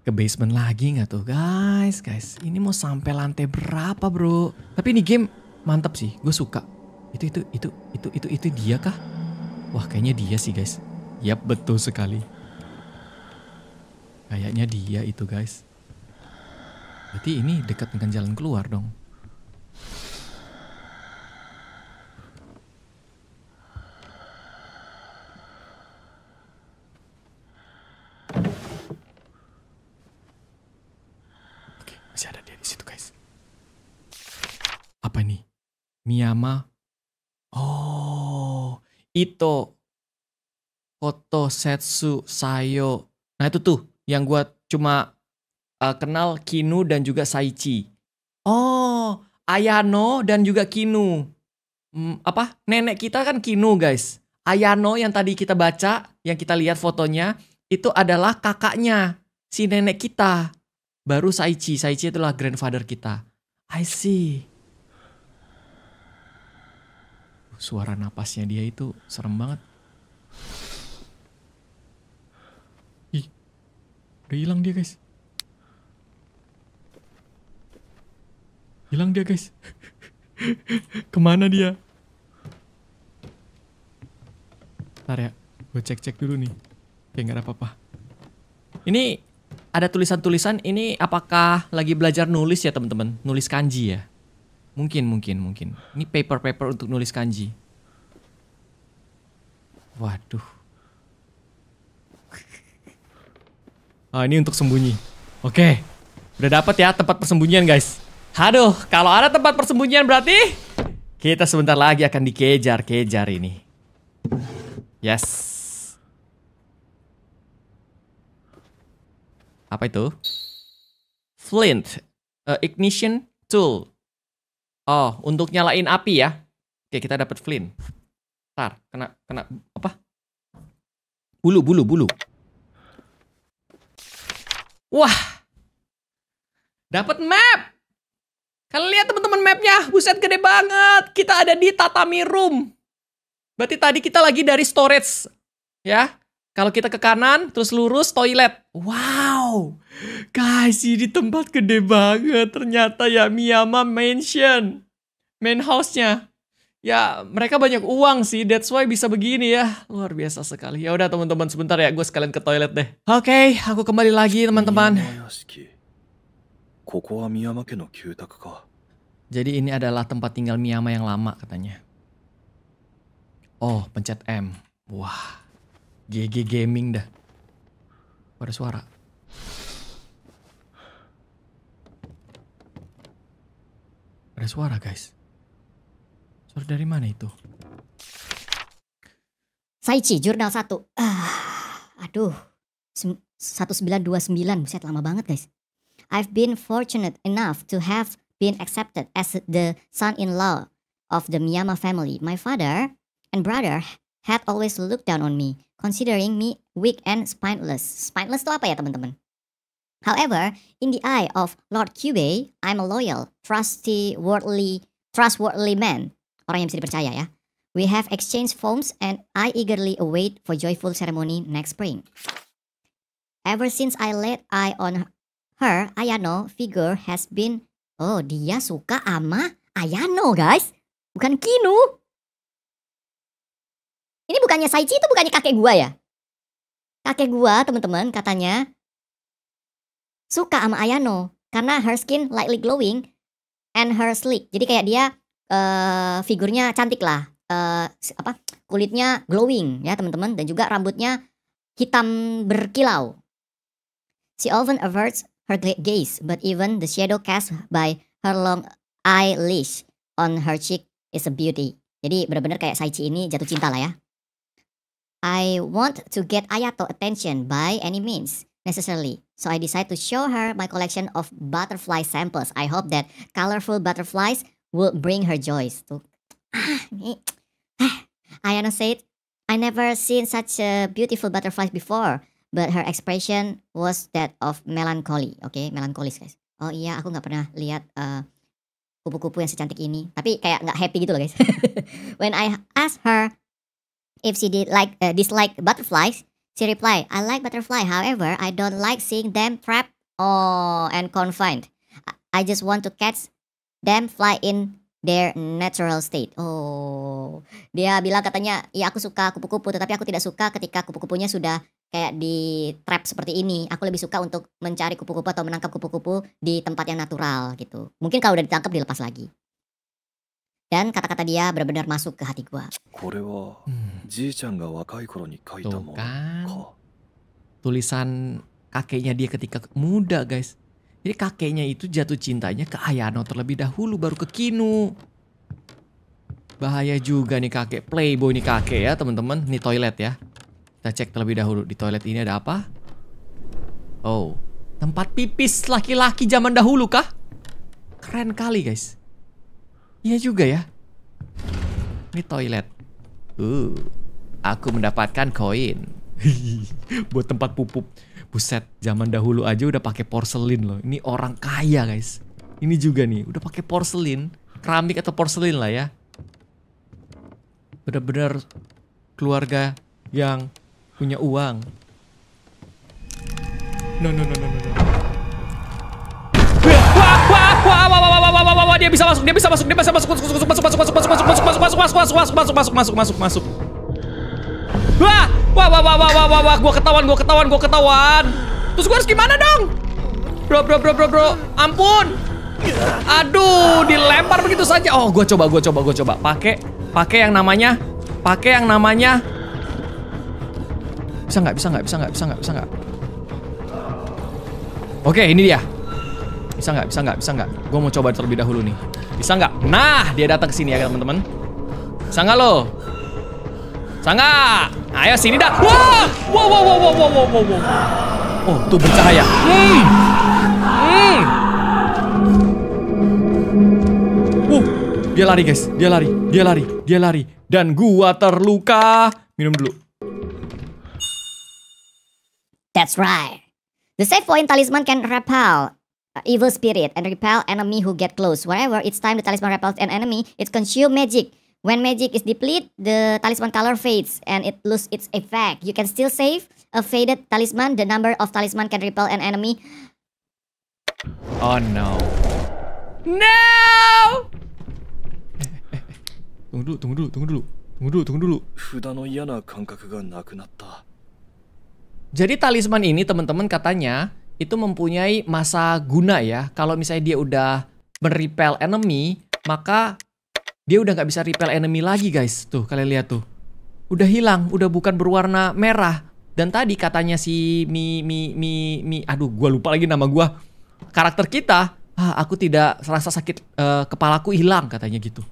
Ke basement lagi nggak tuh guys, guys. Ini mau sampai lantai berapa bro? Tapi ini game mantap sih, gue suka. Itu, itu, itu, itu, itu, itu dia kah? Wah kayaknya dia sih guys. Yap, betul sekali. Kayaknya dia itu guys. Berarti ini dekat dengan jalan keluar dong. apa nih? Miyama. Oh, itu Koto Setsu Sayo. Nah itu tuh yang gue cuma uh, kenal Kinu dan juga Saichi. Oh, Ayano dan juga Kinu. Hmm, apa? Nenek kita kan Kinu guys. Ayano yang tadi kita baca, yang kita lihat fotonya, itu adalah kakaknya, si nenek kita. Baru Saichi, Saichi itulah grandfather kita. I see. suara napasnya dia itu serem banget. Ih, udah hilang dia guys. Hilang dia guys. Kemana dia? Ntar ya, gue cek-cek dulu nih. Kayak nggak ada apa-apa. Ini ada tulisan-tulisan, ini apakah lagi belajar nulis ya teman-teman? Nulis kanji ya? Mungkin, mungkin, mungkin. Ini paper-paper untuk nulis kanji. Waduh. Ah, ini untuk sembunyi. Oke. Udah dapat ya tempat persembunyian, guys. Haduh, kalau ada tempat persembunyian berarti kita sebentar lagi akan dikejar-kejar ini. Yes. Apa itu? Flint, uh, ignition tool. Oh, untuk nyalain api ya. Oke, kita dapat flint. Tar, kena kena apa? Bulu, bulu, bulu. Wah. Dapat map. Kalian lihat teman-teman mapnya, buset gede banget. Kita ada di tatami room. Berarti tadi kita lagi dari storage, ya. Kalau kita ke kanan, terus lurus, toilet. Wow, guys, ini tempat gede banget. Ternyata ya Miyama Mansion, main house-nya. Ya, mereka banyak uang sih, that's why bisa begini ya. Luar biasa sekali. Ya udah teman-teman, sebentar ya, gue sekalian ke toilet deh. Oke, okay, aku kembali lagi teman-teman. Jadi ini adalah tempat tinggal Miyama yang lama katanya. Oh, pencet M. Wah. GG Gaming dah. Ada suara. Ada suara guys. Suara dari mana itu? Saichi, jurnal 1. Ah, aduh. 1929, buset lama banget guys. I've been fortunate enough to have been accepted as the son-in-law of the Miyama family. My father and brother had always looked down on me considering me weak and spineless. Spineless itu apa ya teman-teman? However, in the eye of Lord Kyubey, I'm a loyal, trustworthy, trustworthy man. Orang yang bisa dipercaya ya. We have exchanged forms and I eagerly await for joyful ceremony next spring. Ever since I laid eye on her, Ayano figure has been... Oh, dia suka ama Ayano, guys. Bukan Kinu. Ini bukannya Saichi itu bukannya kakek gua ya? Kakek gua, teman-teman, katanya suka sama Ayano karena her skin lightly glowing and her sleek. Jadi kayak dia uh, figurnya cantik lah. Uh, apa? Kulitnya glowing ya, teman-teman dan juga rambutnya hitam berkilau. She often averts her gaze, but even the shadow cast by her long eyelash on her cheek is a beauty. Jadi benar-benar kayak Saichi ini jatuh cinta lah ya. I want to get Ayato attention by any means necessarily. So I decide to show her my collection of butterfly samples. I hope that colorful butterflies will bring her joys. To Ayano ah, ah, said, I never seen such a beautiful butterflies before, but her expression was that of melancholy. Oke, okay? melankolis guys. Oh iya, aku nggak pernah lihat kupu eh, kupu-kupu yang secantik ini. Tapi kayak nggak happy gitu loh guys. When I ask her If she did like uh, dislike butterflies, she reply, "I like butterfly. However, I don't like seeing them trapped or and confined. I just want to catch them fly in their natural state. Oh, dia bilang katanya, ya aku suka kupu-kupu, tetapi aku tidak suka ketika kupu-kupunya sudah kayak di trap seperti ini. Aku lebih suka untuk mencari kupu-kupu atau menangkap kupu-kupu di tempat yang natural gitu. Mungkin kalau udah ditangkap dilepas lagi. Dan kata-kata dia benar-benar masuk ke hati gua. Hmm. Tuh kan. Tulisan kakeknya dia ketika muda guys. Jadi kakeknya itu jatuh cintanya ke Ayano terlebih dahulu baru ke Kinu. Bahaya juga nih kakek. Playboy nih kakek ya teman-teman. Nih toilet ya. Kita cek terlebih dahulu. Di toilet ini ada apa? Oh. Tempat pipis laki-laki zaman dahulu kah? Keren kali guys. Iya juga ya. Ini toilet. Uh, aku mendapatkan koin. Buat tempat pupuk. Buset, zaman dahulu aja udah pakai porselin loh. Ini orang kaya, guys. Ini juga nih, udah pakai porselin, keramik atau porselin lah ya. Bener-bener keluarga yang punya uang. No no no no no. no wah wah wah dia bisa masuk, dia bisa masuk, dia bisa masuk, masuk, masuk, masuk, masuk, masuk, masuk, masuk, masuk, masuk, masuk, masuk, masuk, masuk, masuk, masuk, masuk, masuk. Wah, wah wah wah wah wah wah wah, gua ketahuan, gua ketahuan, gua ketahuan. Terus gua harus gimana dong? Bro, bro, bro, bro, bro. Ampun. Aduh, dilempar begitu saja. Oh, gua coba, gua coba, gua coba. Pakai pakai yang namanya pakai yang namanya bisa nggak bisa nggak bisa nggak bisa nggak bisa nggak oke ini dia bisa nggak? Bisa nggak? Bisa nggak? Gue mau coba terlebih dahulu nih. Bisa nggak? Nah, dia datang ke sini ya teman-teman. Bisa nggak lo? Bisa nggak? Ayo sini dah. Wah! Wow, wow, wow, wow, wow, wow, wow, Oh, tuh bercahaya. Hmm. Hmm. Uh, dia lari guys. Dia lari. Dia lari. Dia lari. Dan gua terluka. Minum dulu. That's right. The safe point talisman can repel uh, evil spirit and repel enemy who get close. Whenever it's time the talisman repels an enemy, it consume magic. When magic is depleted, the talisman color fades and it lose its effect. You can still save a faded talisman. The number of talisman can repel an enemy. Oh no. No! tunggu dulu, tunggu dulu, tunggu dulu. Tunggu dulu, tunggu dulu. Jadi talisman ini teman-teman katanya itu mempunyai masa guna ya. Kalau misalnya dia udah merepel enemy, maka dia udah nggak bisa repel enemy lagi guys. Tuh kalian lihat tuh. Udah hilang, udah bukan berwarna merah. Dan tadi katanya si Mi Mi Mi Mi aduh gua lupa lagi nama gua. Karakter kita, ah, aku tidak serasa sakit uh, kepalaku hilang katanya gitu.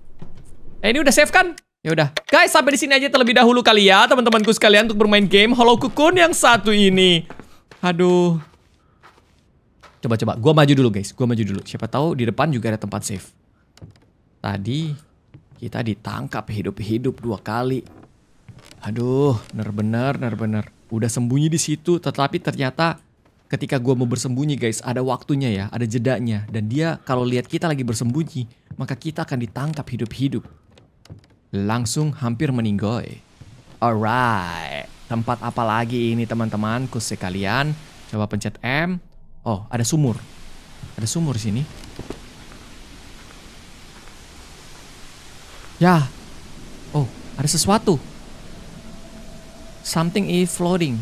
Eh ini udah save kan? Ya udah, guys sampai di sini aja terlebih dahulu kali ya teman-temanku sekalian untuk bermain game Hollow Cocoon yang satu ini. Aduh, Coba coba, gua maju dulu guys, gua maju dulu. Siapa tahu di depan juga ada tempat safe. Tadi kita ditangkap hidup-hidup dua kali. Aduh, bener-bener, bener-bener. Udah sembunyi di situ, tetapi ternyata ketika gua mau bersembunyi guys, ada waktunya ya, ada jedanya. Dan dia kalau lihat kita lagi bersembunyi, maka kita akan ditangkap hidup-hidup. Langsung hampir meninggoy. Alright, tempat apa lagi ini teman-teman? Khusus kalian, coba pencet M, Oh, ada sumur. Ada sumur sini. Ya. Oh, ada sesuatu. Something is floating.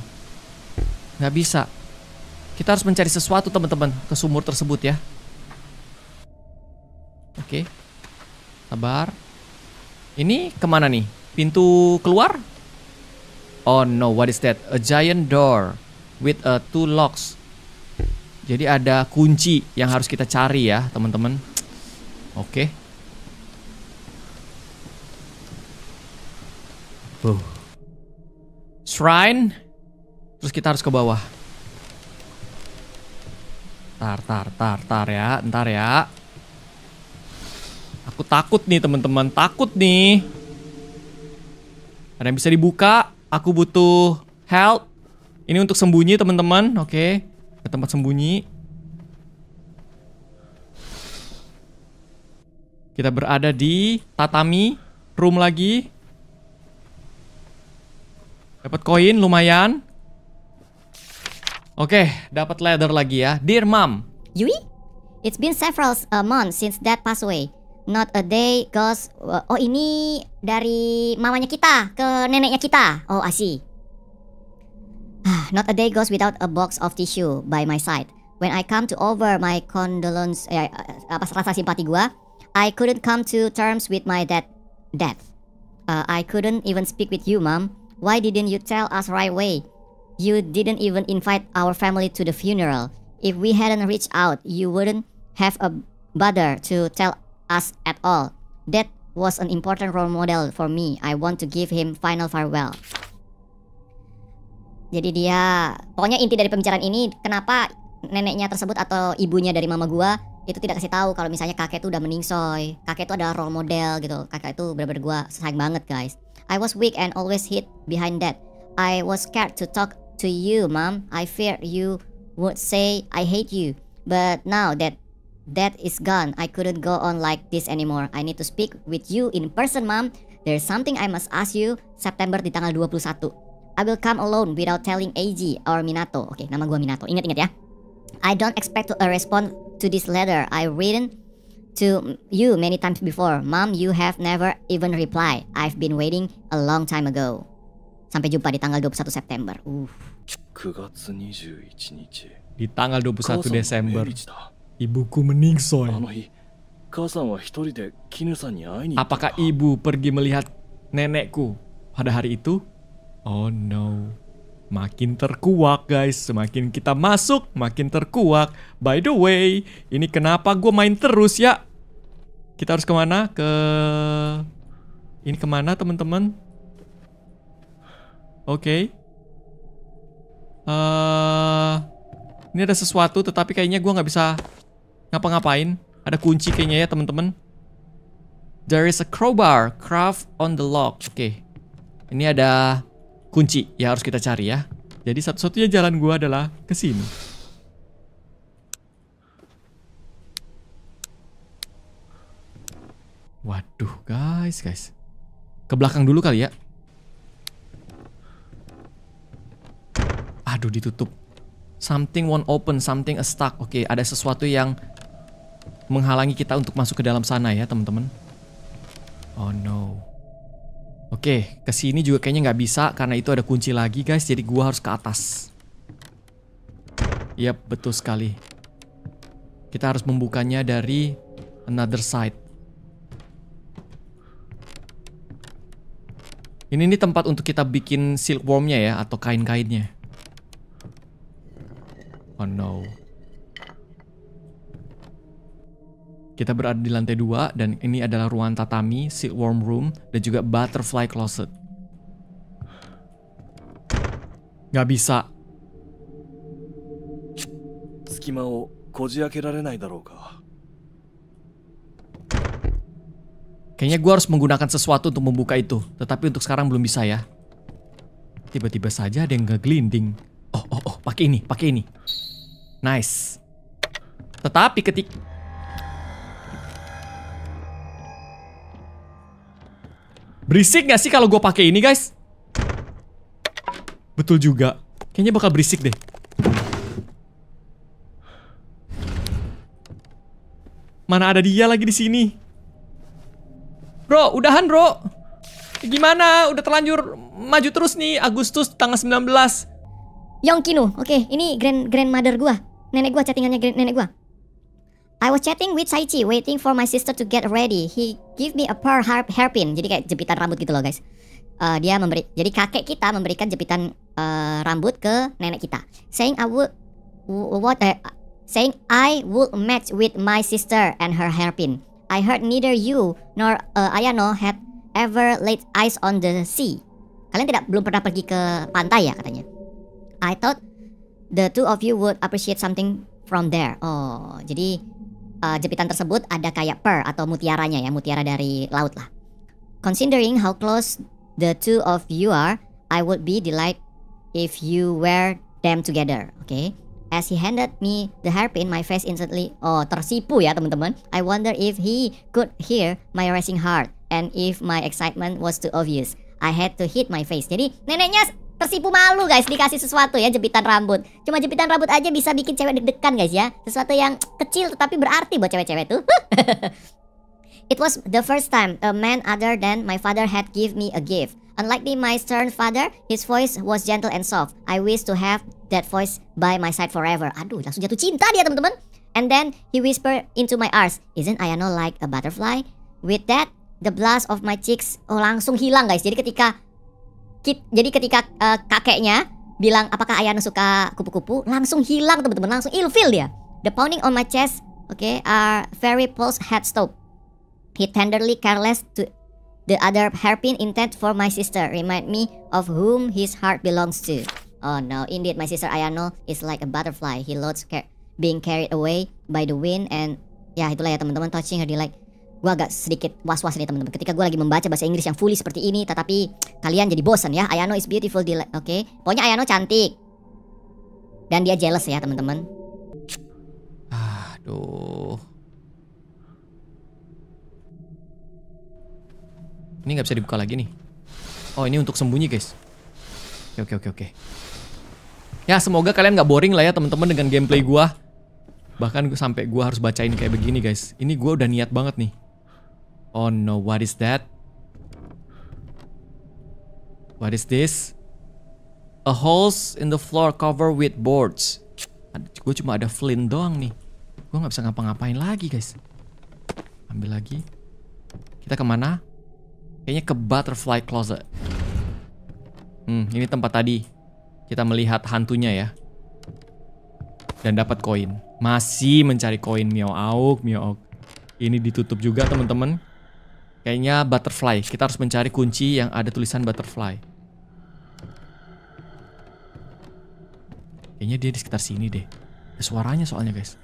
Gak bisa. Kita harus mencari sesuatu, teman-teman, ke sumur tersebut ya. Oke. Sabar. Ini kemana nih? Pintu keluar? Oh no, what is that? A giant door with a uh, two locks. Jadi ada kunci yang harus kita cari ya, teman-teman. Oke. Okay. Shrine. Terus kita harus ke bawah. Tar, tar, tar, tar ya. Ntar ya. Aku takut nih, teman-teman. Takut nih. Ada yang bisa dibuka. Aku butuh help. Ini untuk sembunyi, teman-teman. Oke. Okay ke tempat sembunyi. Kita berada di tatami room lagi. Dapat koin lumayan. Oke, okay, dapat leather lagi ya. Dear Mom. Yui, it's been several uh, months since dad passed away. Not a day goes. Uh, oh ini dari mamanya kita ke neneknya kita. Oh I not a day goes without a box of tissue by my side. When I come to over my condolence, eh, rasa eh, simpati gua, I couldn't come to terms with my death. Death. Uh, I couldn't even speak with you, mom. Why didn't you tell us right away? You didn't even invite our family to the funeral. If we hadn't reached out, you wouldn't have a bother to tell us at all. That was an important role model for me. I want to give him final farewell. Jadi dia pokoknya inti dari pembicaraan ini kenapa neneknya tersebut atau ibunya dari mama gua itu tidak kasih tahu kalau misalnya kakek itu udah meningsoy. Kakek itu adalah role model gitu. Kakek itu benar-benar gua sayang banget, guys. I was weak and always hid behind that. I was scared to talk to you, mom. I feared you would say I hate you. But now that that is gone, I couldn't go on like this anymore. I need to speak with you in person, mom. There's something I must ask you. September di tanggal 21. I will come alone without telling AG or Minato. Oke, okay, nama gue Minato. Ingat-ingat ya. I don't expect to a uh, response to this letter. I written to you many times before. Mom, you have never even reply. I've been waiting a long time ago. Sampai jumpa di tanggal 21 September. Uh. Di tanggal 21 Desember, ibuku meningsoy. Ya. Apakah ibu pergi melihat nenekku pada hari itu? Oh no. Makin terkuak guys, semakin kita masuk, makin terkuak. By the way, ini kenapa gue main terus ya? Kita harus kemana? Ke... Ini kemana teman-teman? Oke. Okay. Uh, eh, ini ada sesuatu, tetapi kayaknya gue nggak bisa ngapa-ngapain. Ada kunci kayaknya ya teman-teman. There is a crowbar, craft on the lock. Oke. Okay. Ini ada kunci ya harus kita cari ya. Jadi satu-satunya jalan gua adalah ke sini. Waduh, guys, guys. Ke belakang dulu kali ya. Aduh, ditutup. Something won't open, something a stuck. Oke, okay, ada sesuatu yang menghalangi kita untuk masuk ke dalam sana ya, teman-teman. Oh no. Oke, ke sini juga kayaknya nggak bisa karena itu ada kunci lagi guys. Jadi gua harus ke atas. Yap, betul sekali. Kita harus membukanya dari another side. Ini nih tempat untuk kita bikin silkwormnya ya atau kain-kainnya. Oh no. Kita berada di lantai dua dan ini adalah ruang tatami, warm room, dan juga butterfly closet. Gak bisa. o Kayaknya gue harus menggunakan sesuatu untuk membuka itu. Tetapi untuk sekarang belum bisa ya. Tiba-tiba saja ada yang ngeglinding. Oh, oh, oh. Pakai ini, pakai ini. Nice. Tetapi ketika... Berisik gak sih kalau gue pakai ini, guys? Betul juga. Kayaknya bakal berisik deh. Mana ada dia lagi di sini? Bro, udahan, Bro. Gimana? Udah terlanjur maju terus nih Agustus tanggal 19. Yongkinu. Oke, ini grand grandmother gua. Nenek gua chattingannya nenek gua. I was chatting with Saichi, waiting for my sister to get ready. He give me a pearl hair, hairpin. Jadi kayak jepitan rambut gitu loh, guys. Uh, dia memberi jadi kakek kita memberikan jepitan uh, rambut ke nenek kita. Saying I would what uh, saying I would match with my sister and her hairpin. I heard neither you nor uh, Ayano had ever laid eyes on the sea. Kalian tidak belum pernah pergi ke pantai ya katanya. I thought the two of you would appreciate something from there. Oh, jadi uh, jepitan tersebut ada kayak per atau mutiaranya ya, mutiara dari laut lah. Considering how close the two of you are, I would be delighted if you wear them together. Oke. Okay? As he handed me the hairpin, my face instantly oh tersipu ya teman-teman. I wonder if he could hear my racing heart and if my excitement was too obvious. I had to hit my face. Jadi neneknya tersipu malu guys dikasih sesuatu ya jepitan rambut. Cuma jepitan rambut aja bisa bikin cewek deg-degan guys ya. Sesuatu yang kecil tetapi berarti buat cewek-cewek tuh. It was the first time a man other than my father had give me a gift. Unlike my stern father, his voice was gentle and soft. I wish to have that voice by my side forever. Aduh, langsung jatuh cinta dia teman-teman. And then he whispered into my ears, "Isn't Ayano like a butterfly?" With that, the blast of my cheeks oh, langsung hilang guys. Jadi ketika Kit, jadi ketika uh, kakeknya bilang apakah Ayano suka kupu-kupu, langsung hilang teman-teman, langsung ilfil dia. The pounding on my chest, okay, are very pulse head stop. He tenderly careless to the other hairpin intent for my sister. Remind me of whom his heart belongs to. Oh no, indeed, my sister Ayano is like a butterfly. He loads being carried away by the wind and ya itulah ya teman-teman touching her delight. Like, gue agak sedikit was-was nih teman-teman. Ketika gue lagi membaca bahasa Inggris yang fully seperti ini, tetapi kalian jadi bosan ya. Ayano is beautiful, oke? Okay? Pokoknya Ayano cantik. Dan dia jealous ya teman-teman. Aduh. Ini nggak bisa dibuka lagi nih. Oh ini untuk sembunyi guys. Oke oke oke okay. Ya semoga kalian nggak boring lah ya teman-teman dengan gameplay gue. Bahkan sampai gue harus bacain kayak begini guys. Ini gue udah niat banget nih. Oh no, what is that? What is this? A holes in the floor cover with boards. Gue cuma ada flint doang nih. Gue nggak bisa ngapa-ngapain lagi guys. Ambil lagi. Kita kemana? Kayaknya ke butterfly closet. Hmm, ini tempat tadi kita melihat hantunya ya. Dan dapat koin. Masih mencari koin mio auk mio auk. Ini ditutup juga teman-teman. Kayaknya butterfly. Kita harus mencari kunci yang ada tulisan butterfly. Kayaknya dia di sekitar sini deh. Ada suaranya soalnya, guys.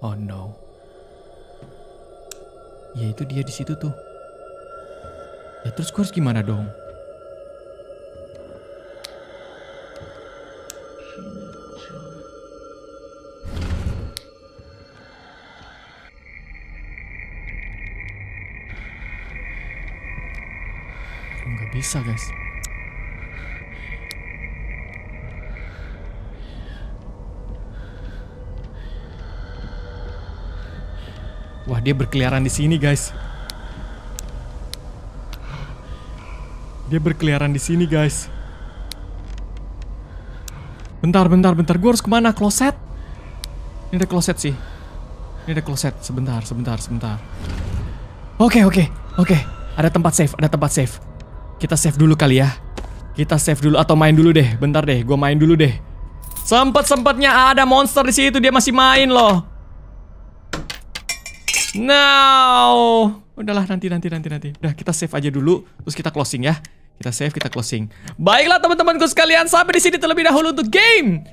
Oh no. Ya itu dia di situ tuh. Ya terus gue harus gimana dong? bisa guys Wah dia berkeliaran di sini guys. Dia berkeliaran di sini guys. Bentar bentar bentar gue harus kemana kloset? Ini ada kloset sih. Ini ada kloset sebentar sebentar sebentar. Oke okay, oke okay, oke okay. ada tempat safe ada tempat safe. Kita save dulu kali ya. Kita save dulu atau main dulu deh. Bentar deh, gue main dulu deh. Sempet-sempetnya ada monster di situ dia masih main loh. Now, Udahlah nanti nanti nanti nanti. Udah kita save aja dulu terus kita closing ya. Kita save, kita closing. Baiklah teman-temanku sekalian, sampai di sini terlebih dahulu untuk game.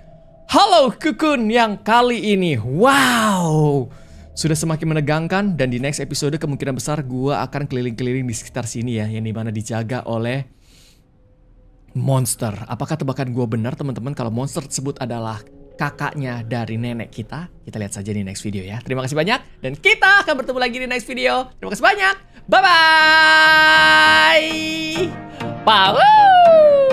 Halo Kukun yang kali ini. Wow sudah semakin menegangkan dan di next episode kemungkinan besar gue akan keliling-keliling di sekitar sini ya yang dimana dijaga oleh monster. Apakah tebakan gue benar teman-teman kalau monster tersebut adalah kakaknya dari nenek kita? Kita lihat saja di next video ya. Terima kasih banyak dan kita akan bertemu lagi di next video. Terima kasih banyak. Bye-bye. Power.